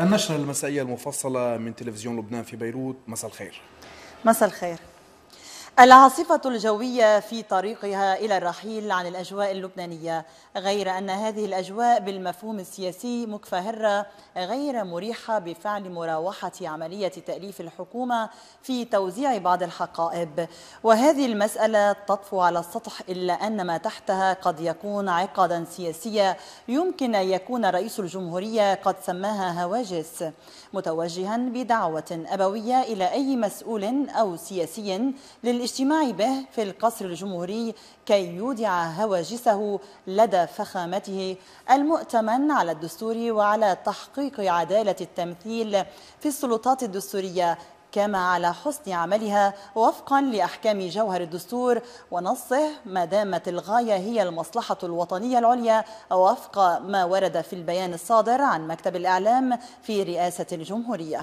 النشرة المسائية المفصلة من تلفزيون لبنان في بيروت مساء الخير مساء الخير العاصفة الجوية في طريقها إلى الرحيل عن الأجواء اللبنانية غير أن هذه الأجواء بالمفهوم السياسي مكفهرة غير مريحة بفعل مراوحة عملية تأليف الحكومة في توزيع بعض الحقائب وهذه المسألة تطفو على السطح إلا أن ما تحتها قد يكون عقدا سياسيا يمكن أن يكون رئيس الجمهورية قد سماها هواجس متوجها بدعوة أبوية إلى أي مسؤول أو سياسي لل الاجتماع به في القصر الجمهوري كي يودع هواجسه لدى فخامته المؤتمن على الدستور وعلى تحقيق عدالة التمثيل في السلطات الدستورية كما على حسن عملها وفقا لأحكام جوهر الدستور ونصه ما دامت الغاية هي المصلحة الوطنية العليا وفق ما ورد في البيان الصادر عن مكتب الإعلام في رئاسة الجمهورية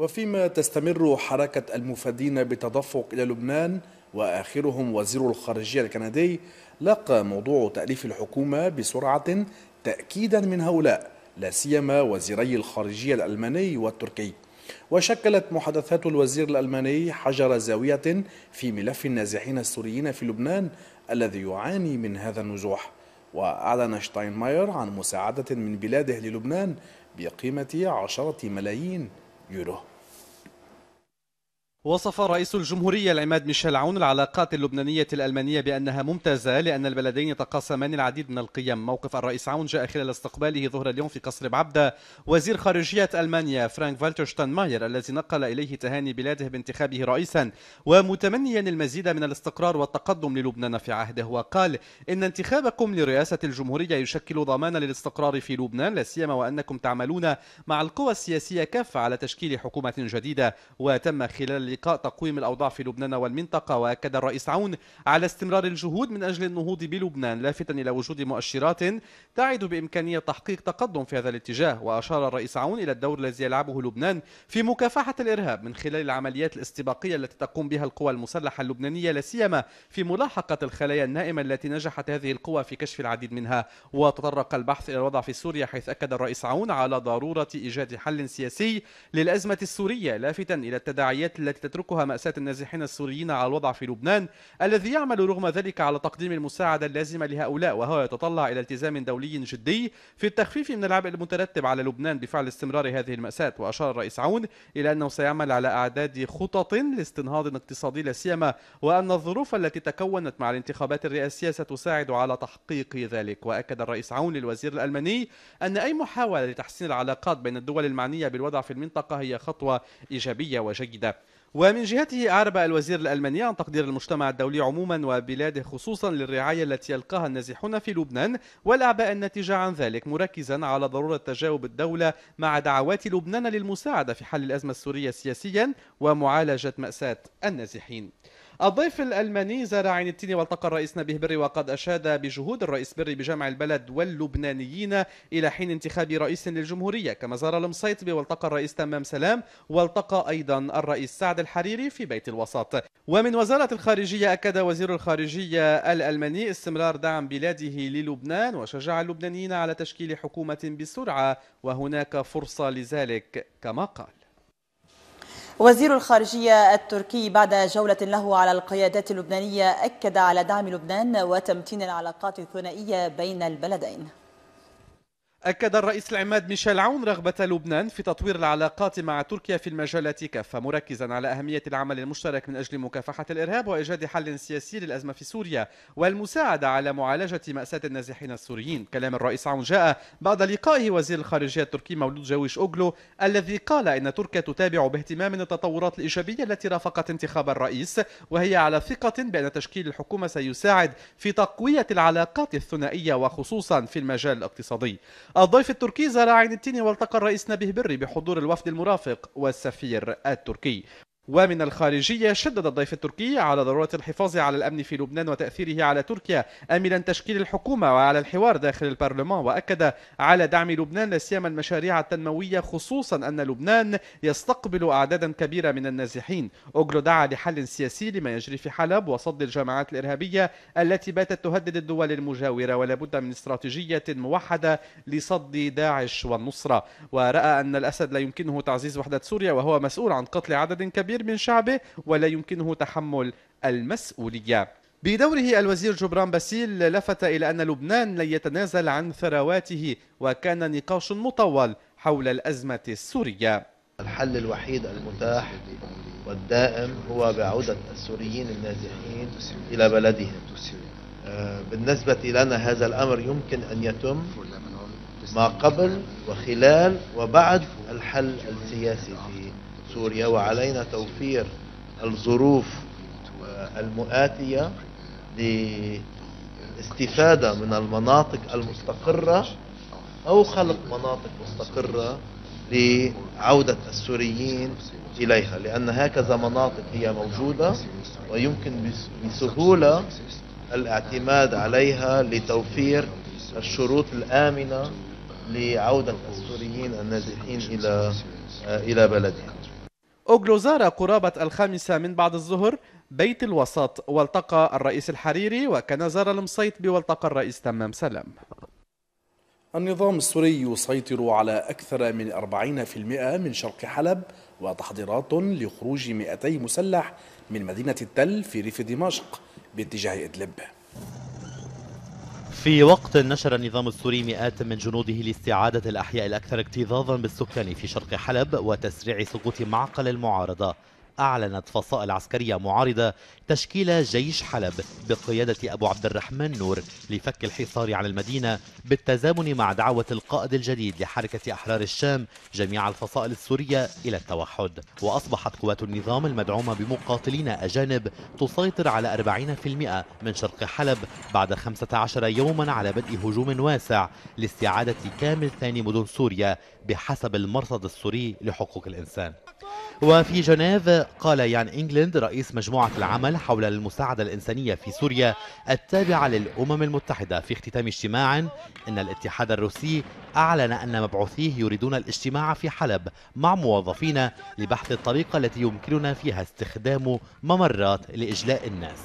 وفيما تستمر حركة المفادين بتدفق إلى لبنان وآخرهم وزير الخارجية الكندي لقى موضوع تأليف الحكومة بسرعة تأكيدا من هؤلاء لا سيما وزيري الخارجية الألماني والتركي وشكلت محادثات الوزير الألماني حجر زاوية في ملف النازحين السوريين في لبنان الذي يعاني من هذا النزوح وأعلن شتاينماير عن مساعدة من بلاده للبنان بقيمة عشرة ملايين euro. وصف رئيس الجمهورية العماد ميشيل عون العلاقات اللبنانية الألمانية بأنها ممتازة لأن البلدين يتقاسمان العديد من القيم موقف الرئيس عون جاء خلال استقباله ظهر اليوم في قصر بعبدة وزير خارجية ألمانيا فرانك فالتر ماير الذي نقل إليه تهاني بلاده بانتخابه رئيسا ومتمنيا المزيد من الاستقرار والتقدم للبنان في عهده وقال إن انتخابكم لرئاسة الجمهورية يشكل ضمانا للاستقرار في لبنان لا سيما وأنكم تعملون مع القوى السياسية كافة على تشكيل حكومة جديدة وتم خلال اللقاء تقويم الأوضاع في لبنان والمنطقة وأكد الرئيس عون على استمرار الجهود من أجل النهوض بلبنان لافتا إلى وجود مؤشرات تعد بإمكانية تحقيق تقدم في هذا الاتجاه وأشار الرئيس عون إلى الدور الذي يلعبه لبنان في مكافحة الإرهاب من خلال العمليات الاستباقية التي تقوم بها القوى المسلحة اللبنانية لا سيما في ملاحقة الخلايا النائمة التي نجحت هذه القوى في كشف العديد منها وتطرق البحث إلى الوضع في سوريا حيث أكد الرئيس عون على ضرورة إيجاد حل سياسي للأزمة السورية لافتا إلى التداعيات التي تتركها مأساة النازحين السوريين على الوضع في لبنان الذي يعمل رغم ذلك على تقديم المساعدة اللازمة لهؤلاء وهو يتطلع إلى التزام دولي جدي في التخفيف من العبء المترتب على لبنان بفعل استمرار هذه المأساة وأشار الرئيس عون إلى أنه سيعمل على أعداد خطط لاستنهاض اقتصادي لا سيما وأن الظروف التي تكونت مع الانتخابات الرئاسية ستساعد على تحقيق ذلك وأكد الرئيس عون للوزير الألماني أن أي محاولة لتحسين العلاقات بين الدول المعنية بالوضع في المنطقة هي خطوة إيجابية وجيدة ومن جهته أعرب الوزير الألماني عن تقدير المجتمع الدولي عموما وبلاده خصوصا للرعاية التي يلقاها النازحون في لبنان والأعباء الناتجة عن ذلك مركزا على ضرورة تجاوب الدولة مع دعوات لبنان للمساعدة في حل الأزمة السورية سياسيا ومعالجة مأساة النازحين الضيف الألماني زار عين التين والتقى الرئيس نبيه بري وقد أشاد بجهود الرئيس بري بجمع البلد واللبنانيين إلى حين انتخاب رئيس للجمهورية كما زار المصيط والتقى الرئيس تمام سلام والتقى أيضا الرئيس سعد الحريري في بيت الوسط ومن وزارة الخارجية أكد وزير الخارجية الألماني استمرار دعم بلاده للبنان وشجع اللبنانيين على تشكيل حكومة بسرعة وهناك فرصة لذلك كما قال وزير الخارجية التركي بعد جولة له على القيادات اللبنانية أكد على دعم لبنان وتمتين العلاقات الثنائية بين البلدين أكد الرئيس العماد ميشيل عون رغبة لبنان في تطوير العلاقات مع تركيا في المجالات كافة مركزا على أهمية العمل المشترك من أجل مكافحة الإرهاب وإيجاد حل سياسي للأزمة في سوريا والمساعدة على معالجة مأساة النازحين السوريين كلام الرئيس عون جاء بعد لقائه وزير الخارجية التركي مولود جاويش أوغلو الذي قال إن تركيا تتابع باهتمام التطورات الإيجابية التي رافقت انتخاب الرئيس وهي على ثقة بأن تشكيل الحكومة سيساعد في تقوية العلاقات الثنائية وخصوصا في المجال الاقتصادي الضيف التركي زار عين التين والتقى الرئيس نبيه بري بحضور الوفد المرافق والسفير التركي ومن الخارجية شدد الضيف التركي على ضرورة الحفاظ على الأمن في لبنان وتأثيره على تركيا أملا تشكيل الحكومة وعلى الحوار داخل البرلمان وأكد على دعم لبنان لا سيما المشاريع التنموية خصوصا أن لبنان يستقبل أعدادا كبيرة من النازحين أوغلو دعا لحل سياسي لما يجري في حلب وصد الجماعات الإرهابية التي باتت تهدد الدول المجاورة ولا بد من استراتيجية موحدة لصد داعش والنصرة ورأى أن الأسد لا يمكنه تعزيز وحدة سوريا وهو مسؤول عن قتل عدد كبير الكثير من شعبه ولا يمكنه تحمل المسؤولية بدوره الوزير جبران باسيل لفت إلى أن لبنان لن يتنازل عن ثرواته وكان نقاش مطول حول الأزمة السورية الحل الوحيد المتاح والدائم هو بعودة السوريين النازحين إلى بلدهم آه، بالنسبة لنا هذا الأمر يمكن أن يتم ما قبل وخلال وبعد الحل السياسي في سوريا وعلينا توفير الظروف المؤاتية لاستفادة من المناطق المستقرة أو خلق مناطق مستقرة لعودة السوريين إليها لأن هكذا مناطق هي موجودة ويمكن بسهولة الاعتماد عليها لتوفير الشروط الآمنة لعودة السوريين النازحين إلى إلى بلدهم أوغلوزارا قرابة الخامسة من بعد الظهر بيت الوسط والتقى الرئيس الحريري وكنزار المصيط والتقى الرئيس تمام سلام النظام السوري يسيطر على أكثر من 40% من شرق حلب وتحضيرات لخروج 200 مسلح من مدينة التل في ريف دمشق باتجاه إدلب في وقت نشر النظام السوري مئات من جنوده لاستعادة الأحياء الأكثر اكتظاظا بالسكان في شرق حلب وتسريع سقوط معقل المعارضة أعلنت فصائل عسكرية معارضة تشكيل جيش حلب بقيادة أبو عبد الرحمن نور لفك الحصار عن المدينة بالتزامن مع دعوة القائد الجديد لحركة أحرار الشام جميع الفصائل السورية إلى التوحد وأصبحت قوات النظام المدعومة بمقاتلين أجانب تسيطر على 40% من شرق حلب بعد 15 يوما على بدء هجوم واسع لاستعادة كامل ثاني مدن سوريا بحسب المرصد السوري لحقوق الإنسان وفي جنيف قال يان إنجلند رئيس مجموعة العمل حول المساعدة الإنسانية في سوريا التابعة للأمم المتحدة في اختتام اجتماع إن الاتحاد الروسي أعلن أن مبعوثيه يريدون الاجتماع في حلب مع موظفين لبحث الطريقة التي يمكننا فيها استخدام ممرات لإجلاء الناس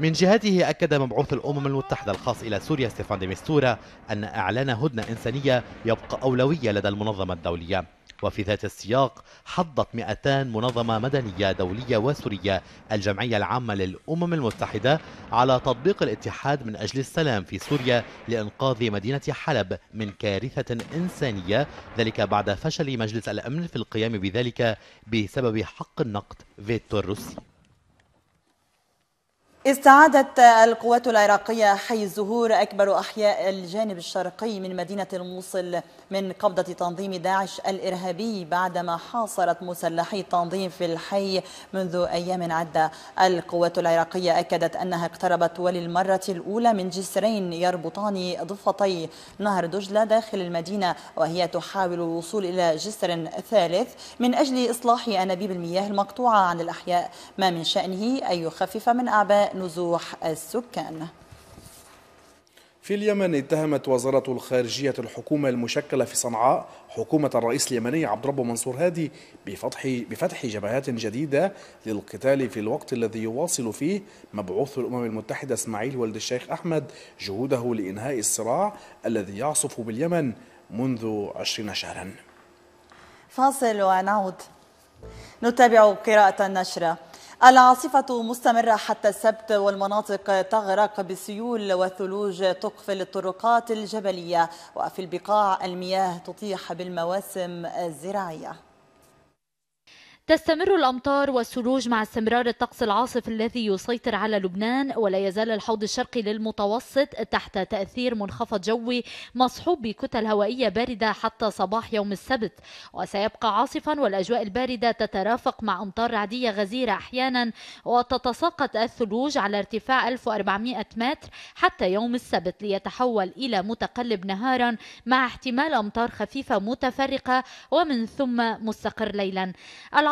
من جهته أكد مبعوث الأمم المتحدة الخاص إلى سوريا ستيفان ديمستورا أن إعلان هدنة إنسانية يبقى أولوية لدى المنظمة الدولية وفي ذات السياق حضت 200 منظمة مدنية دولية وسورية الجمعية العامة للأمم المتحدة على تطبيق الاتحاد من أجل السلام في سوريا لإنقاذ مدينة حلب من كارثة إنسانية ذلك بعد فشل مجلس الأمن في القيام بذلك بسبب حق النقد فيتو الروسي استعادت القوات العراقية حي الزهور أكبر أحياء الجانب الشرقي من مدينة الموصل من قبضة تنظيم داعش الإرهابي بعدما حاصرت مسلحي التنظيم في الحي منذ أيام عدة القوات العراقية أكدت أنها اقتربت وللمرة الأولى من جسرين يربطان ضفتي نهر دجلة داخل المدينة وهي تحاول الوصول إلى جسر ثالث من أجل إصلاح أنابيب المياه المقطوعة عن الأحياء ما من شأنه أن يخفف من أعباء نزوح السكان في اليمن اتهمت وزارة الخارجية الحكومة المشكلة في صنعاء حكومة الرئيس اليمني عبد ربه منصور هادي بفتح بفتح جبهات جديدة للقتال في الوقت الذي يواصل فيه مبعوث الأمم المتحدة إسماعيل ولد الشيخ أحمد جهوده لإنهاء الصراع الذي يعصف باليمن منذ 20 شهرا فاصل ونعود نتابع قراءة النشرة العاصفة مستمرة حتى السبت والمناطق تغرق بالسيول والثلوج تقفل الطرقات الجبلية وفي البقاع المياه تطيح بالمواسم الزراعية تستمر الأمطار والثلوج مع استمرار الطقس العاصف الذي يسيطر على لبنان ولا يزال الحوض الشرقي للمتوسط تحت تأثير منخفض جوي مصحوب بكتل هوائية باردة حتى صباح يوم السبت وسيبقى عاصفا والأجواء الباردة تترافق مع أمطار رعدية غزيرة أحيانا وتتساقط الثلوج على ارتفاع 1400 متر حتى يوم السبت ليتحول إلى متقلب نهارا مع احتمال أمطار خفيفة متفرقة ومن ثم مستقر ليلا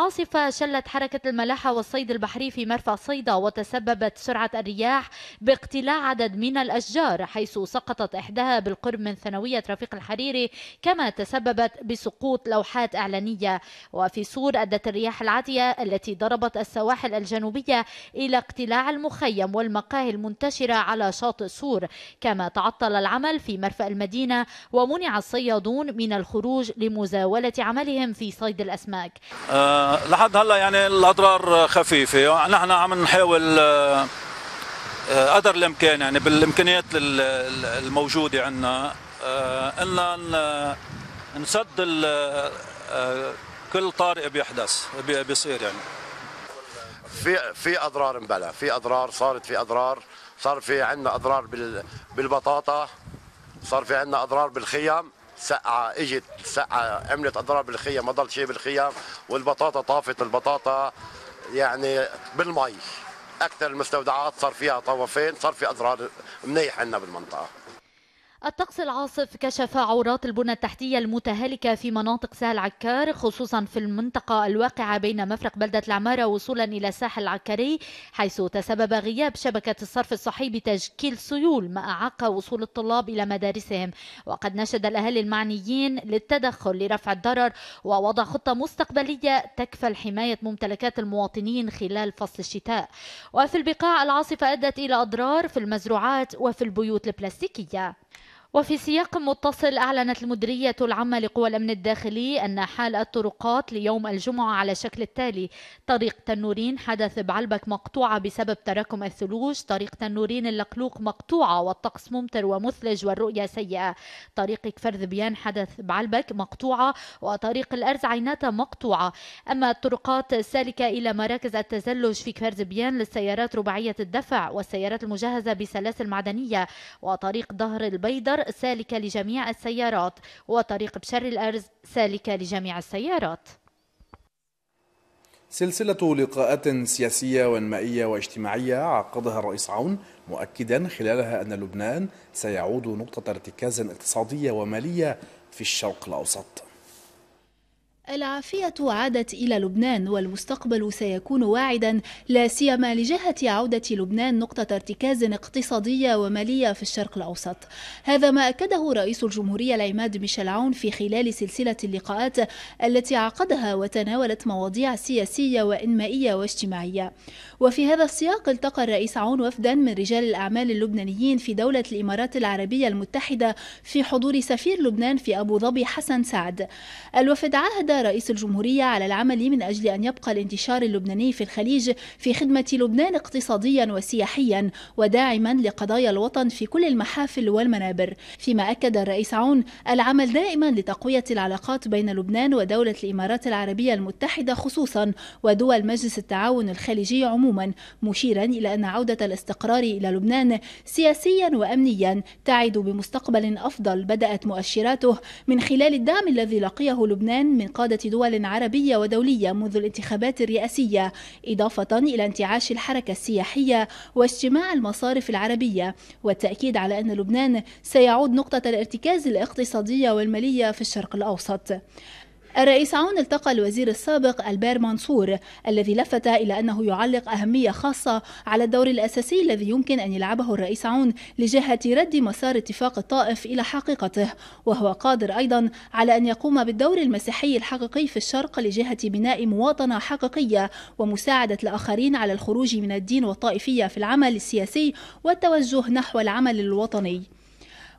العاصفة شلت حركة الملاحة والصيد البحري في مرفأ صيدا وتسببت سرعة الرياح باقتلاع عدد من الأشجار حيث سقطت إحداها بالقرب من ثانوية رفيق الحريري كما تسببت بسقوط لوحات إعلانية وفي سور أدت الرياح العاتية التي ضربت السواحل الجنوبية إلى اقتلاع المخيم والمقاهي المنتشرة على شاطئ سور كما تعطل العمل في مرفأ المدينة ومنع الصيادون من الخروج لمزاولة عملهم في صيد الأسماك آه لحد هلا يعني الاضرار خفيفه نحن عم نحاول آه، آه، قدر الامكان يعني بالامكانيات الموجوده عندنا آه، ان نسد كل طارئ بيحدث بيصير يعني في في اضرار مبلا في اضرار صارت في اضرار صار في عندنا اضرار بالبطاطا صار في عندنا اضرار بالخيام سقعه اجت سقعه عملت اضراب الخيام ما ضل شيء بالخيام والبطاطا طافت البطاطا يعني بالمي اكثر المستودعات صار فيها طوافين صار في اضرار منيح عندنا بالمنطقه الطقس العاصف كشف عورات البنى التحتية المتهالكة في مناطق سهل عكار خصوصا في المنطقة الواقعة بين مفرق بلدة العمارة وصولا إلى ساحل العكري حيث تسبب غياب شبكة الصرف الصحي بتشكيل سيول ما أعاق وصول الطلاب إلى مدارسهم وقد نشد الأهالي المعنيين للتدخل لرفع الضرر ووضع خطة مستقبلية تكفل حماية ممتلكات المواطنين خلال فصل الشتاء وفي البقاع العاصفة أدت إلى أضرار في المزروعات وفي البيوت البلاستيكية وفي سياق متصل أعلنت المديرية العامة لقوى الأمن الداخلي أن حال الطرقات ليوم الجمعة على شكل التالي طريق تنورين حدث بعلبك مقطوعة بسبب تراكم الثلوج طريق تنورين اللقلوق مقطوعة والطقس ممطر ومثلج والرؤية سيئة طريق كفر ذبيان حدث بعلبك مقطوعة وطريق الأرز عيناتا مقطوعة أما الطرقات السالكة إلى مراكز التزلج في كفر ذبيان للسيارات رباعية الدفع والسيارات المجهزة بسلاسل معدنية وطريق ظهر البيدر سالكة لجميع السيارات وطريق بشر الأرز سالكة لجميع السيارات سلسلة لقاءات سياسية وانمائية واجتماعية عقدها الرئيس عون مؤكدا خلالها أن لبنان سيعود نقطة ارتكاز اقتصادية ومالية في الشرق الأوسط العافية عادت إلى لبنان والمستقبل سيكون واعدا لا سيما لجهة عودة لبنان نقطة ارتكاز اقتصادية ومالية في الشرق الأوسط هذا ما أكده رئيس الجمهورية العماد ميشيل عون في خلال سلسلة اللقاءات التي عقدها وتناولت مواضيع سياسية وإنمائية واجتماعية وفي هذا السياق التقى الرئيس عون وفدا من رجال الأعمال اللبنانيين في دولة الإمارات العربية المتحدة في حضور سفير لبنان في أبو ظبي حسن سعد الوفد عهد رئيس الجمهورية على العمل من أجل أن يبقى الانتشار اللبناني في الخليج في خدمة لبنان اقتصاديا وسياحيا وداعما لقضايا الوطن في كل المحافل والمنابر فيما أكد الرئيس عون العمل دائما لتقوية العلاقات بين لبنان ودولة الإمارات العربية المتحدة خصوصا ودول مجلس التعاون الخليجي عموما مشيرا إلى أن عودة الاستقرار إلى لبنان سياسيا وأمنيا تعد بمستقبل أفضل بدأت مؤشراته من خلال الدعم الذي لقيه لبنان من قبل قادة دول عربية ودولية منذ الانتخابات الرئاسية إضافة إلى انتعاش الحركة السياحية واجتماع المصارف العربية والتأكيد على أن لبنان سيعود نقطة الارتكاز الاقتصادية والمالية في الشرق الأوسط الرئيس عون التقى الوزير السابق البير منصور الذي لفت إلى أنه يعلق أهمية خاصة على الدور الأساسي الذي يمكن أن يلعبه الرئيس عون لجهة رد مسار اتفاق الطائف إلى حقيقته وهو قادر أيضا على أن يقوم بالدور المسيحي الحقيقي في الشرق لجهة بناء مواطنة حقيقية ومساعدة الآخرين على الخروج من الدين والطائفية في العمل السياسي والتوجه نحو العمل الوطني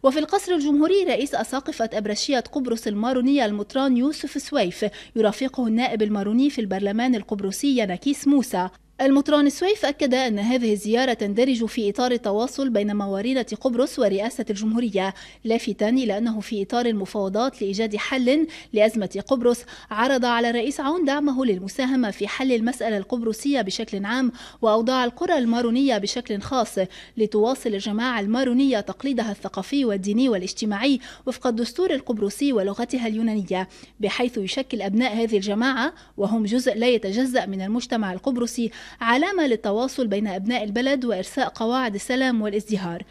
وفي القصر الجمهوري رئيس أساقفة أبرشية قبرص المارونية المطران يوسف سويف يرافقه النائب الماروني في البرلمان القبرصي نكيس موسى المطران السويف أكد أن هذه الزيارة تندرج في إطار التواصل بين موارينة قبرص ورئاسة الجمهورية لافتا إلى أنه في إطار المفاوضات لإيجاد حل لأزمة قبرص عرض على الرئيس عون دعمه للمساهمة في حل المسألة القبرصية بشكل عام وأوضاع القرى المارونية بشكل خاص لتواصل الجماعة المارونية تقليدها الثقافي والديني والاجتماعي وفق الدستور القبرصي ولغتها اليونانية بحيث يشكل أبناء هذه الجماعة وهم جزء لا يتجزأ من المجتمع القبرصي علامة للتواصل بين أبناء البلد وإرساء قواعد السلام والازدهار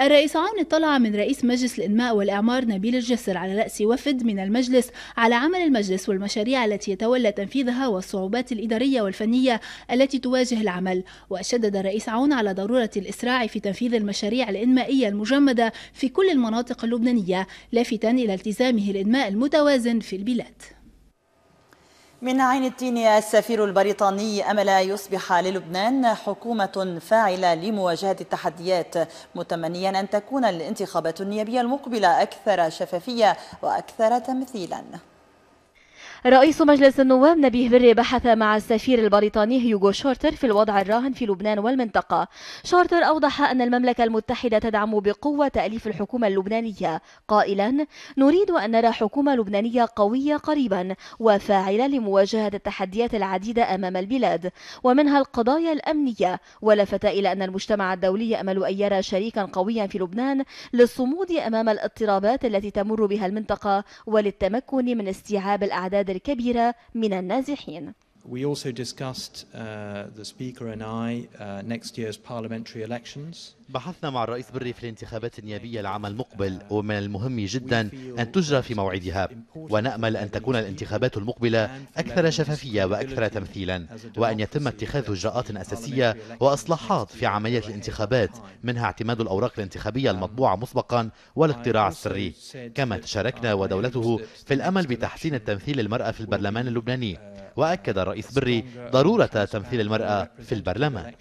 الرئيس عون اطلع من رئيس مجلس الإنماء والإعمار نبيل الجسر على رأس وفد من المجلس على عمل المجلس والمشاريع التي يتولى تنفيذها والصعوبات الإدارية والفنية التي تواجه العمل وشدد الرئيس عون على ضرورة الإسراع في تنفيذ المشاريع الإنمائية المجمدة في كل المناطق اللبنانية لافتا إلى التزامه الإنماء المتوازن في البلاد من عين التين السفير البريطاني أمل يصبح للبنان حكومة فاعلة لمواجهة التحديات متمنيا أن تكون الانتخابات النيابية المقبلة أكثر شفافية وأكثر تمثيلا رئيس مجلس النواب نبيه بري بحث مع السفير البريطاني هيوغو شورتر في الوضع الراهن في لبنان والمنطقة شورتر أوضح أن المملكة المتحدة تدعم بقوة تأليف الحكومة اللبنانية قائلا نريد أن نرى حكومة لبنانية قوية قريبا وفاعلة لمواجهة التحديات العديدة أمام البلاد ومنها القضايا الأمنية ولفت إلى أن المجتمع الدولي يأمل أن يرى شريكا قويا في لبنان للصمود أمام الاضطرابات التي تمر بها المنطقة وللتمكن من استيعاب الأعداد الكبيرة من النازحين We also discussed, uh, the Speaker and I, uh, next year's parliamentary elections. بحثنا مع الرئيس بري في الانتخابات النيابية العام المقبل ومن المهم جدا أن تجرى في موعدها ونأمل أن تكون الانتخابات المقبلة أكثر شفافية وأكثر تمثيلا وأن يتم اتخاذ إجراءات أساسية وإصلاحات في عملية الانتخابات منها اعتماد الأوراق الانتخابية المطبوعة مسبقا والاقتراع السري كما تشاركنا ودولته في الأمل بتحسين التمثيل للمرأة في البرلمان اللبناني وأكد الرئيس بري ضرورة تمثيل المرأة في البرلمان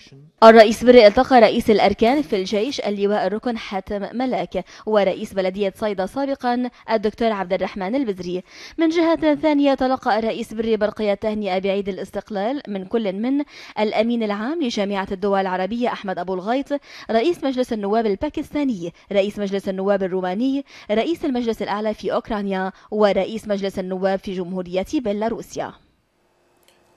الرئيس بري التقى رئيس الأركان في في الجيش اللواء الركن حاتم ملاك ورئيس بلدية صيدا سابقا الدكتور عبد الرحمن البزري من جهة ثانية تلقى الرئيس بري برقية تهنئة بعيد الاستقلال من كل من الأمين العام لجامعة الدول العربية أحمد أبو الغيط رئيس مجلس النواب الباكستاني رئيس مجلس النواب الروماني رئيس المجلس الأعلى في أوكرانيا ورئيس مجلس النواب في جمهورية بيلاروسيا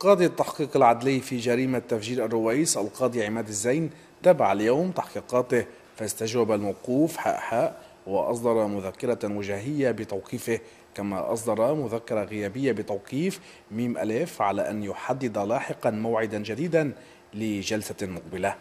قاضي التحقيق العدلي في جريمة تفجير الرويس القاضي عماد الزين تابع اليوم تحقيقاته فاستجوب الموقوف حق حق وأصدر مذكرة وجاهية بتوقيفه كما أصدر مذكرة غيابية بتوقيف ميم ألف على أن يحدد لاحقا موعدا جديدا لجلسة مقبلة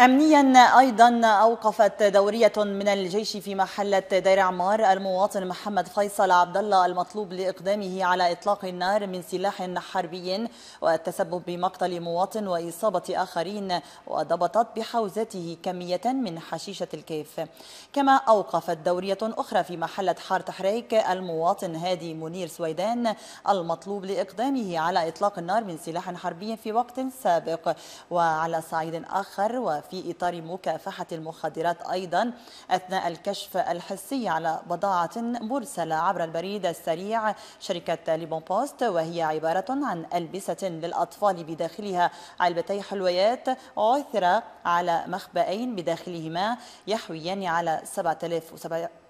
أمنيا أيضا أوقفت دورية من الجيش في محلة دير عمار المواطن محمد فيصل عبد الله المطلوب لإقدامه على إطلاق النار من سلاح حربي والتسبب بمقتل مواطن وإصابة آخرين وضبطت بحوزته كمية من حشيشة الكيف كما أوقفت دورية أخرى في محلة حار تحريك المواطن هادي منير سويدان المطلوب لإقدامه على إطلاق النار من سلاح حربي في وقت سابق وعلى صعيد آخر وفي في إطار مكافحة المخدرات أيضا أثناء الكشف الحسي على بضاعة مرسلة عبر البريد السريع شركة ليبون بوست وهي عبارة عن ألبسة للأطفال بداخلها علبتي حلويات عثر على مخبئين بداخلهما يحويان على 7000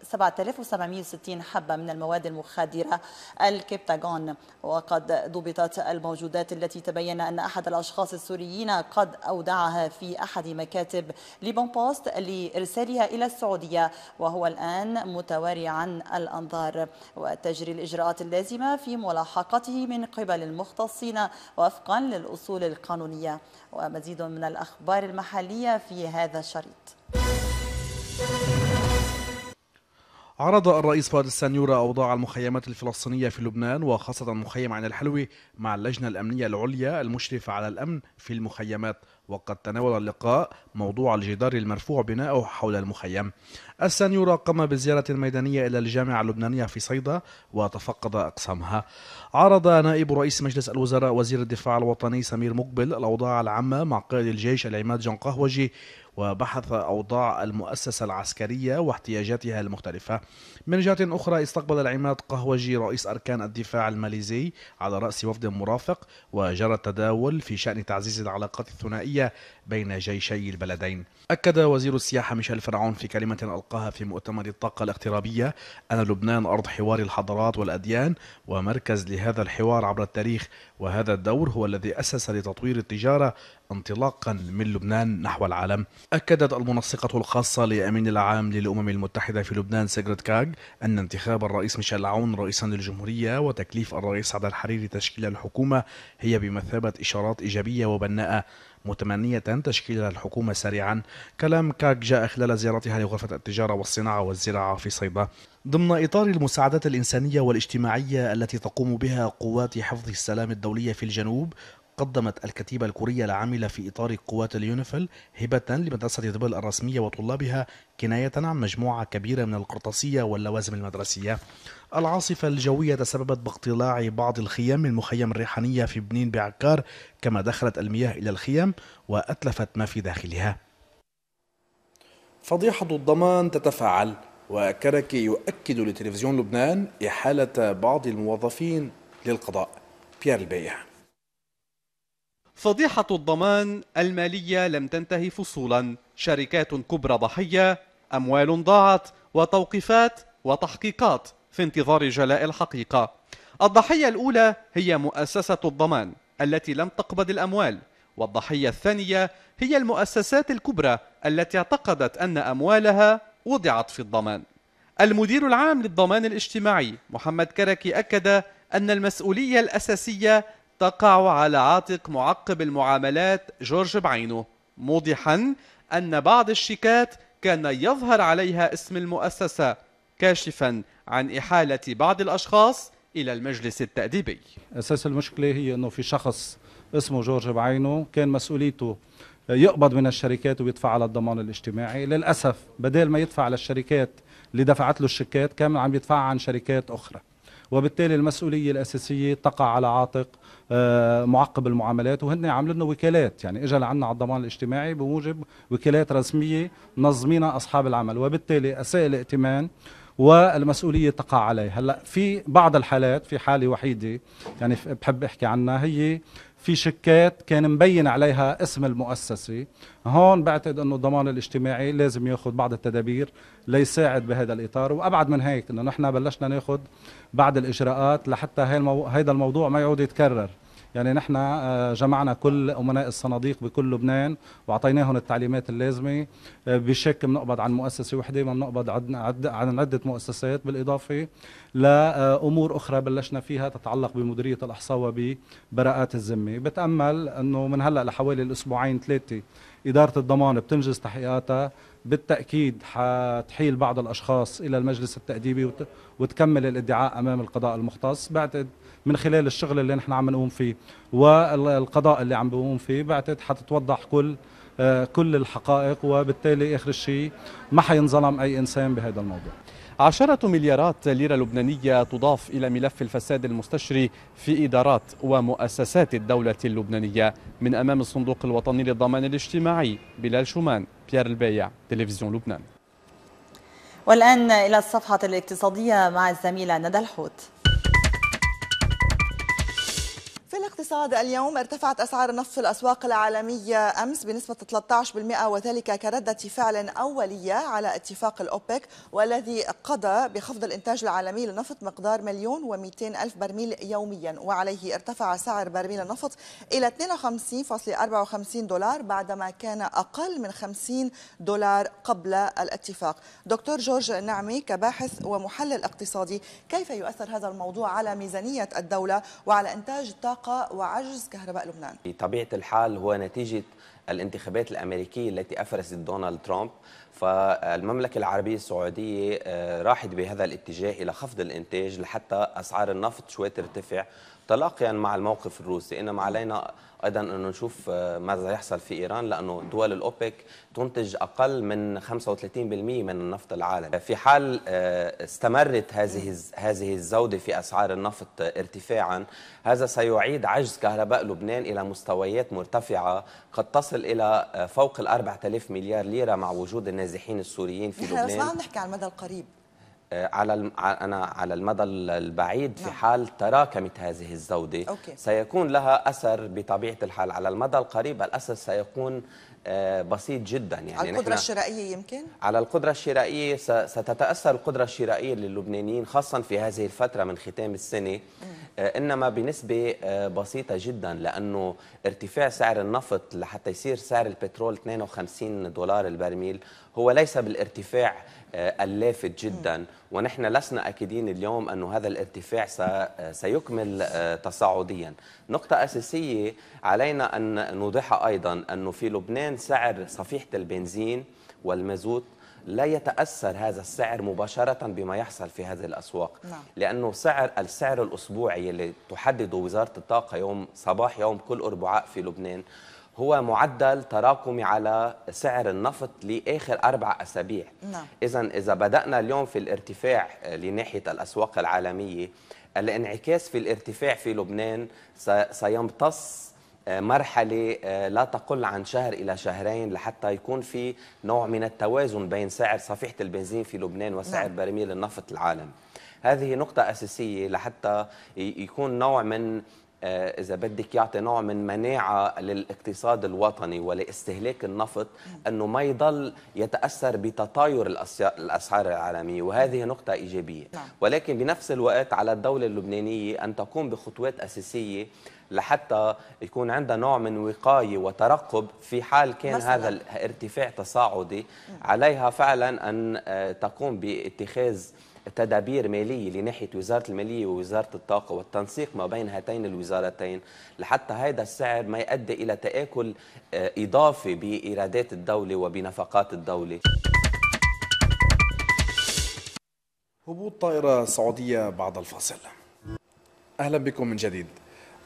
7760 حبة من المواد المخدرة الكبتاغون وقد ضبطت الموجودات التي تبين أن أحد الأشخاص السوريين قد أودعها في أحد مكاتب ليبون بوست لإرسالها إلى السعودية وهو الآن متواري عن الأنظار وتجري الإجراءات اللازمة في ملاحقته من قبل المختصين وفقا للأصول القانونية ومزيد من الأخبار المحلية في هذا الشريط عرض الرئيس فؤاد السنيورة أوضاع المخيمات الفلسطينية في لبنان وخاصة مخيم عين الحلوي مع اللجنة الأمنية العليا المشرفة على الأمن في المخيمات وقد تناول اللقاء موضوع الجدار المرفوع بناؤه حول المخيم السنيورة قام بزيارة ميدانية إلى الجامعة اللبنانية في صيدا وتفقد أقسامها عرض نائب رئيس مجلس الوزراء وزير الدفاع الوطني سمير مقبل الأوضاع العامة مع قائد الجيش العماد قهوجي وبحث أوضاع المؤسسة العسكرية واحتياجاتها المختلفة من جهة أخرى استقبل العماد قهوجي رئيس أركان الدفاع الماليزي على رأس وفد مرافق وجرى التداول في شأن تعزيز العلاقات الثنائية السياسية بين جيشي البلدين أكد وزير السياحة ميشيل فرعون في كلمة ألقاها في مؤتمر الطاقة الاقترابية أن لبنان أرض حوار الحضارات والأديان ومركز لهذا الحوار عبر التاريخ وهذا الدور هو الذي أسس لتطوير التجارة انطلاقا من لبنان نحو العالم أكدت المنسقة الخاصة لأمين العام للأمم المتحدة في لبنان سيجرت كاغ أن انتخاب الرئيس ميشيل عون رئيسا للجمهورية وتكليف الرئيس عبد الحريري تشكيل الحكومة هي بمثابة إشارات إيجابية وبناءة متمنية تشكيل الحكومة سريعا كلام كاك جاء خلال زيارتها لغرفة التجارة والصناعة والزراعة في صيدا ضمن إطار المساعدات الإنسانية والاجتماعية التي تقوم بها قوات حفظ السلام الدولية في الجنوب قدمت الكتيبة الكورية العاملة في إطار قوات اليونيفل هبة لمدرسة دبل الرسمية وطلابها كناية عن مجموعة كبيرة من القرطاسية واللوازم المدرسية العاصفة الجوية تسببت باقتلاع بعض الخيام من مخيم الريحانية في بنين بعكار كما دخلت المياه إلى الخيام وأتلفت ما في داخلها فضيحة الضمان تتفاعل وكركي يؤكد لتلفزيون لبنان إحالة بعض الموظفين للقضاء بيير البيع فضيحة الضمان المالية لم تنتهي فصولا شركات كبرى ضحية أموال ضاعت وتوقيفات وتحقيقات في انتظار جلاء الحقيقة الضحية الأولى هي مؤسسة الضمان التي لم تقبض الأموال والضحية الثانية هي المؤسسات الكبرى التي اعتقدت أن أموالها وضعت في الضمان المدير العام للضمان الاجتماعي محمد كركي أكد أن المسؤولية الأساسية تقع على عاتق معقب المعاملات جورج بعينه موضحا أن بعض الشيكات كان يظهر عليها اسم المؤسسة كاشفا عن إحالة بعض الأشخاص إلى المجلس التأديبي أساس المشكلة هي أنه في شخص اسمه جورج بعينه كان مسؤوليته يقبض من الشركات ويدفع على الضمان الاجتماعي للأسف بدل ما يدفع على الشركات اللي دفعت له الشيكات كان عم يدفعها عن شركات أخرى وبالتالي المسؤوليه الاساسيه تقع على عاتق آه، معقب المعاملات وهن عاملوا لنا وكالات يعني اجى لعنا على الضمان الاجتماعي بموجب وكالات رسميه منظمينها اصحاب العمل وبالتالي اساء الائتمان والمسؤوليه تقع عليه هلا في بعض الحالات في حاله وحيده يعني بحب احكي عنها هي في شيكات كان مبين عليها اسم المؤسسه هون بعتقد انه الضمان الاجتماعي لازم ياخذ بعض التدابير ليساعد بهذا الاطار وابعد من هيك انه نحن بلشنا ناخذ بعض الاجراءات لحتى هذا المو... هيدا الموضوع ما يعود يتكرر يعني نحن آه، جمعنا كل امناء الصناديق بكل لبنان واعطيناهم التعليمات اللازمه آه، بشك بنقبض عن مؤسسه وحده ما بنقبض عن عد عن عده مؤسسات بالاضافه لامور آه، اخرى بلشنا فيها تتعلق بمديريه الاحصاء وبراءات الذمه بتامل انه من هلا لحوالي الاسبوعين ثلاثه اداره الضمان بتنجز تحقيقاتها بالتاكيد حتحيل بعض الاشخاص الى المجلس التاديبي وتكمل الادعاء امام القضاء المختص بعتقد من خلال الشغل اللي نحن عم نقوم فيه والقضاء اللي عم بقوم فيه بعتقد حتتوضح كل آه، كل الحقائق وبالتالي اخر شيء ما حينظلم اي انسان بهذا الموضوع عشرة مليارات ليرة لبنانية تضاف إلى ملف الفساد المستشري في إدارات ومؤسسات الدولة اللبنانية من أمام الصندوق الوطني للضمان الاجتماعي بلال شومان بيير البيع تلفزيون لبنان والآن إلى الصفحة الاقتصادية مع الزميلة ندى الحوت الاقتصاد اليوم ارتفعت أسعار النفط في الأسواق العالمية أمس بنسبة 13% وذلك كردة فعل أولية على اتفاق الأوبك والذي قضى بخفض الإنتاج العالمي للنفط مقدار مليون و ألف برميل يوميا وعليه ارتفع سعر برميل النفط إلى 52.54 دولار بعدما كان أقل من 50 دولار قبل الاتفاق دكتور جورج نعمي كباحث ومحلل اقتصادي كيف يؤثر هذا الموضوع على ميزانية الدولة وعلى إنتاج الطاقة وعجز كهرباء لبنان بطبيعة الحال هو نتيجة الانتخابات الأمريكية التي أفرست دونالد ترامب فالمملكة العربية السعودية آه، راحت بهذا الاتجاه إلى خفض الإنتاج لحتى أسعار النفط شوي ترتفع تلاقيا مع الموقف الروسي انما علينا ايضا انه نشوف آه، ماذا يحصل في ايران لانه دول الاوبك تنتج اقل من 35% من النفط العالمي في حال آه، استمرت هذه هذه الزوده في اسعار النفط ارتفاعا هذا سيعيد عجز كهرباء لبنان الى مستويات مرتفعه قد تصل تصل الى آه، فوق ال 4000 مليار ليره مع وجود النازحين السوريين في لبنان نحن عم نحكي على المدى القريب آه، على انا على المدى البعيد في نعم. حال تراكمت هذه الزوده أوكي. سيكون لها اثر بطبيعه الحال على المدى القريب الاثر سيكون آه، بسيط جدا يعني على القدرة الشرائية يمكن؟ على القدرة الشرائية ستتأثر القدرة الشرائية للبنانيين خاصة في هذه الفترة من ختام السنة آه، إنما بنسبة آه، بسيطة جدا لأنه ارتفاع سعر النفط لحتى يصير سعر البترول 52 دولار البرميل هو ليس بالارتفاع آه، اللافت جدا ونحن لسنا أكيدين اليوم أن هذا الارتفاع آه، سيكمل آه، تصاعديا نقطة أساسية علينا أن نوضحها أيضا أنه في لبنان سعر صفيحة البنزين والمازوت لا يتأثر هذا السعر مباشرة بما يحصل في هذه الأسواق نعم. لأنه سعر السعر الأسبوعي اللي تحدده وزارة الطاقة يوم صباح يوم كل أربعاء في لبنان هو معدل تراكمي على سعر النفط لاخر اربع اسابيع نعم. اذا اذا بدانا اليوم في الارتفاع آه، لناحيه الاسواق العالميه الانعكاس في الارتفاع في لبنان سيمتص آه، مرحلة آه، لا تقل عن شهر إلى شهرين لحتى يكون في نوع من التوازن بين سعر صفيحة البنزين في لبنان وسعر نعم. برميل النفط العالمي هذه نقطة أساسية لحتى يكون نوع من آه، اذا بدك يعطي نوع من مناعه للاقتصاد الوطني ولاستهلاك النفط انه ما يضل يتاثر بتطاير الاسعار العالميه وهذه نقطه ايجابيه نعم. ولكن بنفس الوقت على الدوله اللبنانيه ان تقوم بخطوات اساسيه لحتى يكون عندها نوع من وقاية وترقب في حال كان مثلاً. هذا الارتفاع تصاعدي عليها فعلا أن آه، تقوم باتخاذ تدابير مالية لناحية وزارة المالية ووزارة الطاقة والتنسيق ما بين هاتين الوزارتين لحتى هذا السعر ما يؤدي إلى تآكل آه، إضافي بإيرادات الدولة وبنفقات الدولة هبوط طائرة سعودية بعد الفاصل أهلا بكم من جديد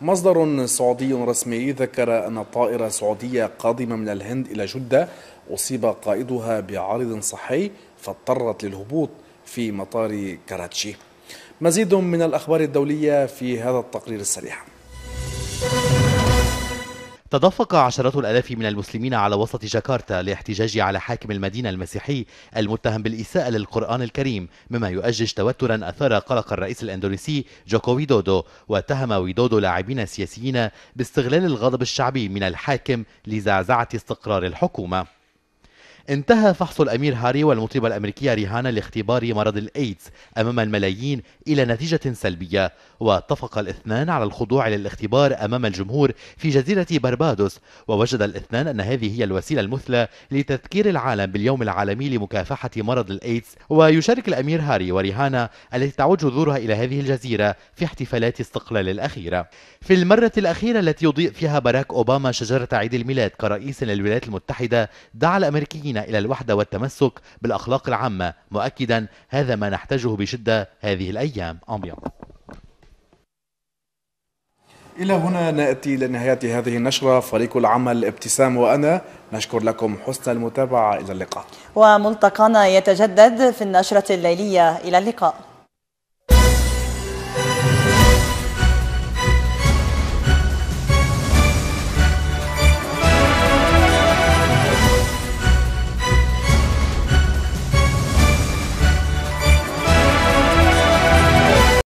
مصدر سعودي رسمي ذكر أن طائرة سعودية قادمة من الهند إلى جدة أصيب قائدها بعارض صحي فاضطرت للهبوط في مطار كراتشي مزيد من الأخبار الدولية في هذا التقرير السريع تدفق عشرات الالاف من المسلمين على وسط جاكرتا لاحتجاج على حاكم المدينه المسيحي المتهم بالاساءه للقران الكريم مما يؤجج توترا اثار قلق الرئيس الاندونيسي جوكو ويدودو واتهم ويدودو لاعبين سياسيين باستغلال الغضب الشعبي من الحاكم لزعزعه استقرار الحكومه انتهى فحص الأمير هاري والمطربة الأمريكية ريهانا لاختبار مرض الإيدز أمام الملايين إلى نتيجة سلبية واتفق الاثنان على الخضوع للاختبار أمام الجمهور في جزيرة بربادوس ووجد الاثنان أن هذه هي الوسيلة المثلى لتذكير العالم باليوم العالمي لمكافحة مرض الإيدز ويشارك الأمير هاري وريهانا التي تعود جذورها إلى هذه الجزيرة في احتفالات استقلال الأخيرة في المرة الأخيرة التي يضيء فيها باراك أوباما شجرة عيد الميلاد كرئيس للولايات المتحدة دعا الأمريكيين الداعين إلى الوحدة والتمسك بالأخلاق العامة مؤكدا هذا ما نحتاجه بشدة هذه الأيام أمبيان إلى هنا نأتي لنهاية هذه النشرة فريق العمل ابتسام وأنا نشكر لكم حسن المتابعة إلى اللقاء وملتقانا يتجدد في النشرة الليلية إلى اللقاء